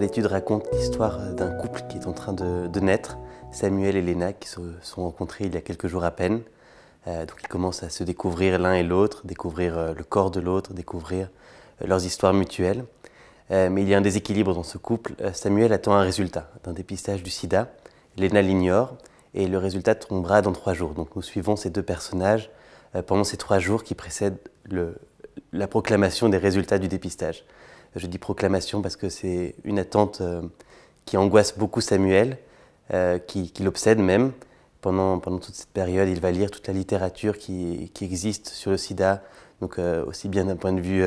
l'étude raconte l'histoire d'un couple qui est en train de, naître, Samuel et Léna, qui se sont rencontrés il y a quelques jours à peine. Euh, donc ils commencent à se découvrir l'un et l'autre, découvrir euh, le corps de l'autre, découvrir euh, leurs histoires mutuelles. mais il y a un déséquilibre dans ce couple. Samuel attend un résultat d'un dépistage du sida. Léna l'ignore et le résultat tombera dans trois jours. Donc nous suivons ces deux personnages pendant ces trois jours qui précèdent la proclamation des résultats du dépistage je dis proclamation parce que c'est une attente euh, qui angoisse beaucoup Samuel, euh, qui, l'obsède même. Pendant, pendant, toute cette période, il va lire toute la littérature qui, qui existe sur le sida, donc euh, aussi bien d'un point de vue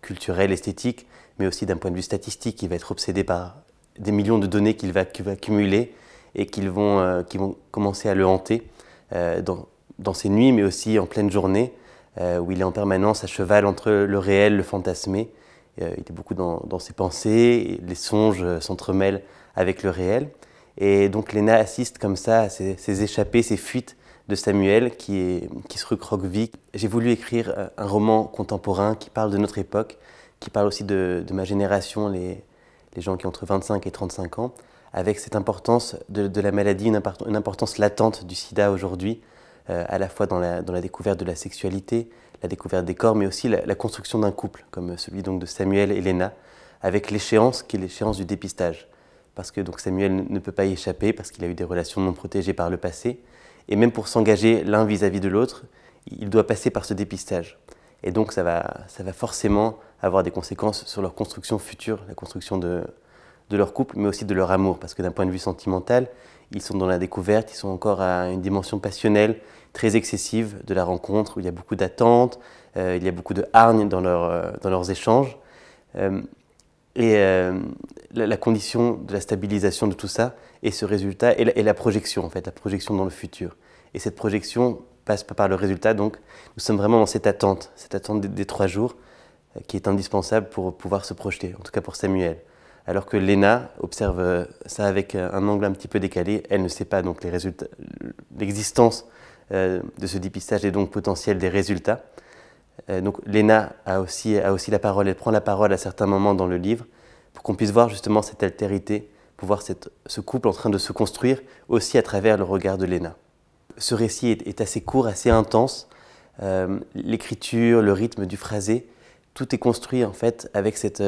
culturel, esthétique, mais aussi d'un point de vue statistique. Il va être obsédé par des millions de données qu'il va, accumuler va, cumuler et qui vont, vont commencer à le hanter dans, dans, ses nuits, mais aussi en pleine journée, où il est en permanence à cheval entre le réel, le fantasmé, il était beaucoup dans, ses pensées, les songes euh, s'entremêlent avec le réel. Et donc Léna assiste comme ça à ces, échappées, ces fuites de Samuel qui, est, qui se J'ai voulu écrire euh, un roman contemporain qui parle de notre époque, qui parle aussi de, ma génération, les, gens qui ont entre 25 et 35 ans, avec cette importance de, la maladie, une, importance latente du sida aujourd'hui, euh, à la fois dans la, découverte de la sexualité, la découverte des corps, mais aussi la, construction d'un couple, comme celui donc de Samuel et Léna, avec l'échéance qui est l'échéance du dépistage. Parce que donc Samuel ne peut pas y échapper, parce qu'il a eu des relations non protégées par le passé, et même pour s'engager l'un vis-à-vis de l'autre, il doit passer par ce dépistage. Et donc ça va, ça va forcément avoir des conséquences sur leur construction future, la construction de, de leur couple, mais aussi de leur amour, parce que d'un point de vue sentimental, ils sont dans la découverte, ils sont encore à une dimension passionnelle très excessive de la rencontre, où il y a beaucoup d'attentes, euh, il y a beaucoup de hargne dans, leur, euh, dans leurs échanges. Euh, et la, condition de la stabilisation de tout ça et ce résultat et la, projection, en fait, la projection dans le futur. Et cette projection passe par le résultat, donc nous sommes vraiment dans cette attente, cette attente des trois jours qui est indispensable pour pouvoir se projeter, en tout cas pour Samuel alors que Lena observe euh, ça avec euh, un angle un petit peu décalé. Elle ne sait pas donc l'existence euh, de ce dépistage et donc potentiel des résultats. donc Lena a aussi, la parole, elle prend la parole à certains moments dans le livre pour qu'on puisse voir justement cette altérité, pour voir ce couple en train de se construire aussi à travers le regard de Lena. Ce récit est, assez court, assez intense. L'écriture, le rythme du phrasé, tout est construit en fait avec cette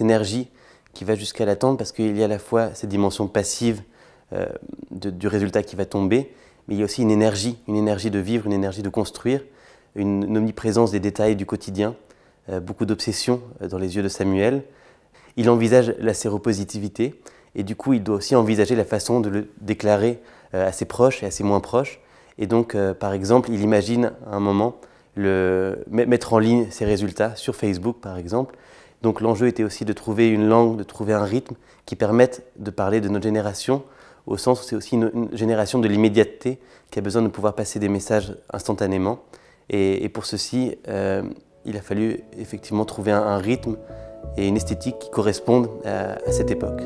énergie qui va jusqu'à l'attendre parce qu'il y a à la fois cette dimension passive euh, du résultat qui va tomber, mais il y a aussi une énergie, une énergie de vivre, une énergie de construire, une, omniprésence des détails du quotidien, euh, beaucoup d'obsessions euh, dans les yeux de Samuel. Il envisage la séropositivité et du coup il doit aussi envisager la façon de le déclarer à ses proches et à ses moins proches. Et donc par exemple il imagine à un moment le, mettre en ligne ses résultats sur Facebook par exemple donc l'enjeu était aussi de trouver une langue, de trouver un rythme qui permette de parler de notre génération, au sens où c'est aussi une, génération de l'immédiateté qui a besoin de pouvoir passer des messages instantanément. Et, pour ceci, euh, il a fallu effectivement trouver un, rythme et une esthétique qui correspondent à cette époque.